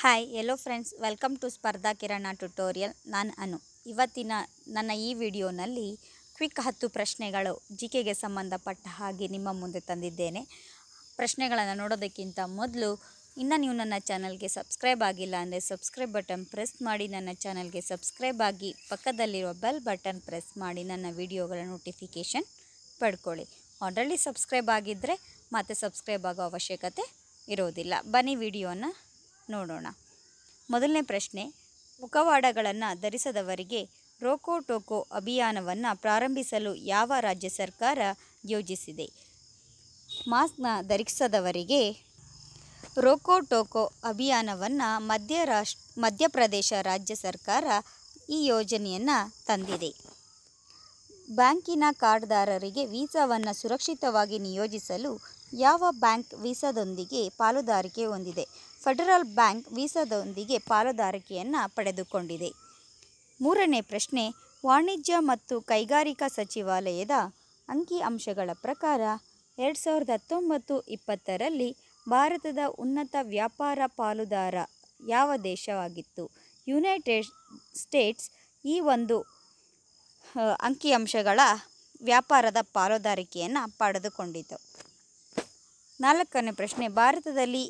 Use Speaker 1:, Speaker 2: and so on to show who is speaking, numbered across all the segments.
Speaker 1: hi hello friends welcome to Spardha Kirana tutorial ನಾನು ಅನು ಇವತ್ತಿನ ನನ್ನ ಈ ವಿಡಿಯೋನಲ್ಲಿ ಕ್ವಿಕ್ ಹತ್ತು ಪ್ರಶ್ನೆಗಳು ಜಿ ಕೆಗೆ ಸಂಬಂಧಪಟ್ಟ ಹಾಗೆ ನಿಮ್ಮ ಮುಂದೆ ತಂದಿದ್ದೇನೆ ಪ್ರಶ್ನೆಗಳನ್ನು ನೋಡೋದಕ್ಕಿಂತ ಮೊದಲು ಇನ್ನೂ ನೀವು ನನ್ನ ಚಾನಲ್ಗೆ ಸಬ್ಸ್ಕ್ರೈಬ್ ಆಗಿಲ್ಲ ಅಂದರೆ ಸಬ್ಸ್ಕ್ರೈಬ್ ಬಟನ್ ಪ್ರೆಸ್ ಮಾಡಿ ನನ್ನ ಚಾನಲ್ಗೆ ಸಬ್ಸ್ಕ್ರೈಬ್ ಆಗಿ ಪಕ್ಕದಲ್ಲಿರುವ ಬೆಲ್ ಬಟನ್ ಪ್ರೆಸ್ ಮಾಡಿ ನನ್ನ ವಿಡಿಯೋಗಳ ನೋಟಿಫಿಕೇಷನ್ ಪಡ್ಕೊಳ್ಳಿ ಆಲ್ರೆಡಿ ಸಬ್ಸ್ಕ್ರೈಬ್ ಆಗಿದ್ದರೆ ಮತ್ತೆ ಸಬ್ಸ್ಕ್ರೈಬ್ ಆಗೋ ಅವಶ್ಯಕತೆ ಇರೋದಿಲ್ಲ ಬನ್ನಿ ವಿಡಿಯೋನ ನೋಡೋಣ ಮೊದಲನೇ ಪ್ರಶ್ನೆ ಮುಖವಾಡಗಳನ್ನು ಧರಿಸದವರಿಗೆ ರೋಕೋ ಟೋಕೋ ಅಭಿಯಾನವನ್ನು ಪ್ರಾರಂಭಿಸಲು ಯಾವ ರಾಜ್ಯ ಸರ್ಕಾರ ಯೋಜಿಸಿದೆ ಮಾಸ್ಕ್ನ ಧರಿಸದವರಿಗೆ ರೋಕೋ ಟೋಕೋ ಅಭಿಯಾನವನ್ನು ಮಧ್ಯ ರಾಷ್ಟ್ರ ಮಧ್ಯಪ್ರದೇಶ ರಾಜ್ಯ ಸರ್ಕಾರ ಈ ಯೋಜನೆಯನ್ನು ತಂದಿದೆ ಬ್ಯಾಂಕಿನ ಕಾರ್ಡ್ದಾರರಿಗೆ ವೀಸಾವನ್ನು ಸುರಕ್ಷಿತವಾಗಿ ನಿಯೋಜಿಸಲು ಯಾವ ಬ್ಯಾಂಕ್ ವೀಸಾದೊಂದಿಗೆ ಪಾಲುದಾರಿಕೆ ಹೊಂದಿದೆ ಫೆಡರಲ್ ಬ್ಯಾಂಕ್ ವೀಸಾದೊಂದಿಗೆ ಪಾಲುದಾರಿಕೆಯನ್ನು ಪಡೆದುಕೊಂಡಿದೆ ಮೂರನೇ ಪ್ರಶ್ನೆ ವಾಣಿಜ್ಯ ಮತ್ತು ಕೈಗಾರಿಕಾ ಸಚಿವಾಲಯದ ಅಂಕಿಅಂಶಗಳ ಪ್ರಕಾರ ಎರಡು ಸಾವಿರದ ಹತ್ತೊಂಬತ್ತು ಇಪ್ಪತ್ತರಲ್ಲಿ ಭಾರತದ ಉನ್ನತ ವ್ಯಾಪಾರ ಪಾಲುದಾರ ಯಾವ ದೇಶವಾಗಿತ್ತು ಯುನೈಟೆಡ್ ಸ್ಟೇಟ್ಸ್ ಈ ಒಂದು ಅಂಕಿಅಂಶಗಳ ವ್ಯಾಪಾರದ ಪಾಲುದಾರಿಕೆಯನ್ನು ಪಡೆದುಕೊಂಡಿತು ನಾಲ್ಕನೇ ಪ್ರಶ್ನೆ ಭಾರತದಲ್ಲಿ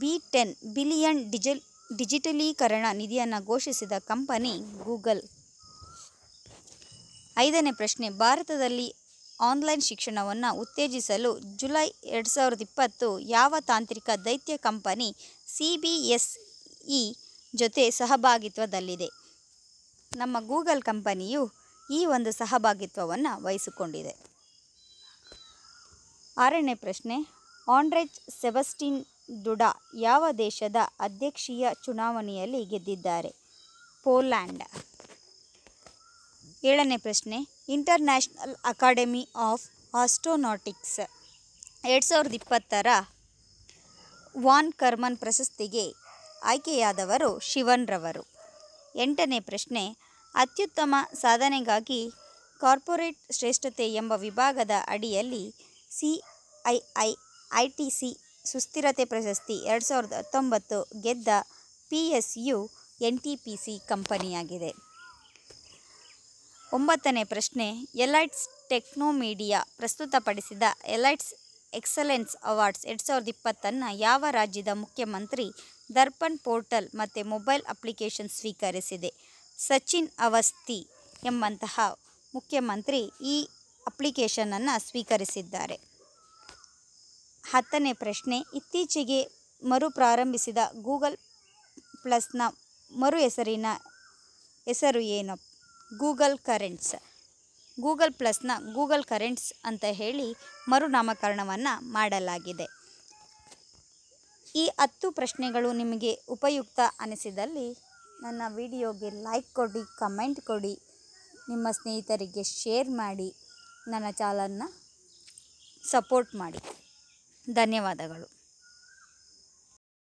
Speaker 1: ಬಿ ಟೆನ್ ಬಿಲಿಯನ್ ಡಿಜಲ್ ಡಿಜಿಟಲೀಕರಣ ನಿಧಿಯನ್ನು ಘೋಷಿಸಿದ ಕಂಪನಿ ಗೂಗಲ್ ಐದನೇ ಪ್ರಶ್ನೆ ಭಾರತದಲ್ಲಿ ಆನ್ಲೈನ್ ಶಿಕ್ಷಣವನ್ನು ಉತ್ತೇಜಿಸಲು ಜುಲೈ ಎರಡು ಸಾವಿರದ ಇಪ್ಪತ್ತು ಯಾವ ತಾಂತ್ರಿಕ ದೈತ್ಯ company C B S E ಜೊತೆ ಸಹಭಾಗಿತ್ವದಲ್ಲಿದೆ ನಮ್ಮ ಗೂಗಲ್ ಕಂಪನಿಯು ಈ ಒಂದು ಸಹಭಾಗಿತ್ವವನ್ನು ವಹಿಸಿಕೊಂಡಿದೆ ಆರನೇ ಪ್ರಶ್ನೆ ಆಂಡ್ರೆಜ್ ಸೆಬಸ್ಟಿನ್ ದುಡಾ ಯಾವ ದೇಶದ ಅಧ್ಯಕ್ಷೀಯ ಚುನಾವಣೆಯಲ್ಲಿ ಗೆದ್ದಿದ್ದಾರೆ ಪೋಲ್ಯಾಂಡ್ ಏಳನೇ ಪ್ರಶ್ನೆ ಇಂಟರ್ನ್ಯಾಷನಲ್ ಅಕಾಡೆಮಿ ಆಫ್ ಆಸ್ಟ್ರೋನಾಟಿಕ್ಸ್ ಎರಡು ಸಾವಿರದ ಇಪ್ಪತ್ತರ ವಾನ್ ಕರ್ಮನ್ ಪ್ರಶಸ್ತಿಗೆ ಆಯ್ಕೆಯಾದವರು ಶಿವನ್ರವರು ಎಂಟನೇ ಪ್ರಶ್ನೆ ಅತ್ಯುತ್ತಮ ಸಾಧನೆಗಾಗಿ ಕಾರ್ಪೊರೇಟ್ ಶ್ರೇಷ್ಠತೆ ಎಂಬ ವಿಭಾಗದ ಅಡಿಯಲ್ಲಿ C I I I T C ಸುಸ್ಥಿರತೆ ಪ್ರಶಸ್ತಿ ಎರಡು ಸಾವಿರದ ಹತ್ತೊಂಬತ್ತು ಗೆದ್ದ P S U N T P C ಕಂಪನಿಯಾಗಿದೆ ಒಂಬತ್ತನೇ ಪ್ರಶ್ನೆ ಎಲೈಟ್ಸ್ ಟೆಕ್ನೋಮೀಡಿಯಾ ಪ್ರಸ್ತುತಪಡಿಸಿದ ಎಲೈಟ್ಸ್ ಎಕ್ಸಲೆನ್ಸ್ ಅವಾರ್ಡ್ಸ್ ಎರಡು ಸಾವಿರದ ಇಪ್ಪತ್ತನ್ನು ಯಾವ ರಾಜ್ಯದ ಮುಖ್ಯಮಂತ್ರಿ ದರ್ಪಣ್ ಪೋರ್ಟಲ್ ಮತ್ತು ಮೊಬೈಲ್ ಅಪ್ಲಿಕೇಶನ್ ಸ್ವೀಕರಿಸಿದೆ ಸಚಿನ್ ಅವಸ್ತಿ ಎಂಬಂತಹ ಮುಖ್ಯಮಂತ್ರಿ ಈ ಅಪ್ಲಿಕೇಶನನ್ನು ಸ್ವೀಕರಿಸಿದ್ದಾರೆ ಹತ್ತನೇ ಪ್ರಶ್ನೆ ಇತ್ತೀಚೆಗೆ ಮರು ಪ್ರಾರಂಭಿಸಿದ ಗೂಗಲ್ ಪ್ಲಸ್ನ ಮರು ಹೆಸರಿನ ಹೆಸರು ಏನು ಗೂಗಲ್ ಕರೆಂಟ್ಸ್ ಗೂಗಲ್ ಪ್ಲಸ್ನ ಗೂಗಲ್ ಕರೆಂಟ್ಸ್ ಅಂತ ಹೇಳಿ ಮರುನಾಮಕರಣವನ್ನು ಮಾಡಲಾಗಿದೆ ಈ ಹತ್ತು ಪ್ರಶ್ನೆಗಳು ನಿಮಗೆ ಉಪಯುಕ್ತ ಅನಿಸಿದಲ್ಲಿ ನನ್ನ ವಿಡಿಯೋಗೆ ಲೈಕ್ ಕೊಡಿ ಕಮೆಂಟ್ ಕೊಡಿ ನಿಮ್ಮ ಸ್ನೇಹಿತರಿಗೆ ಶೇರ್ ಮಾಡಿ ನನ್ನ ಚಾಲನ್ನು ಸಪೋರ್ಟ್ ಮಾಡಿ ಧನ್ಯವಾದಗಳು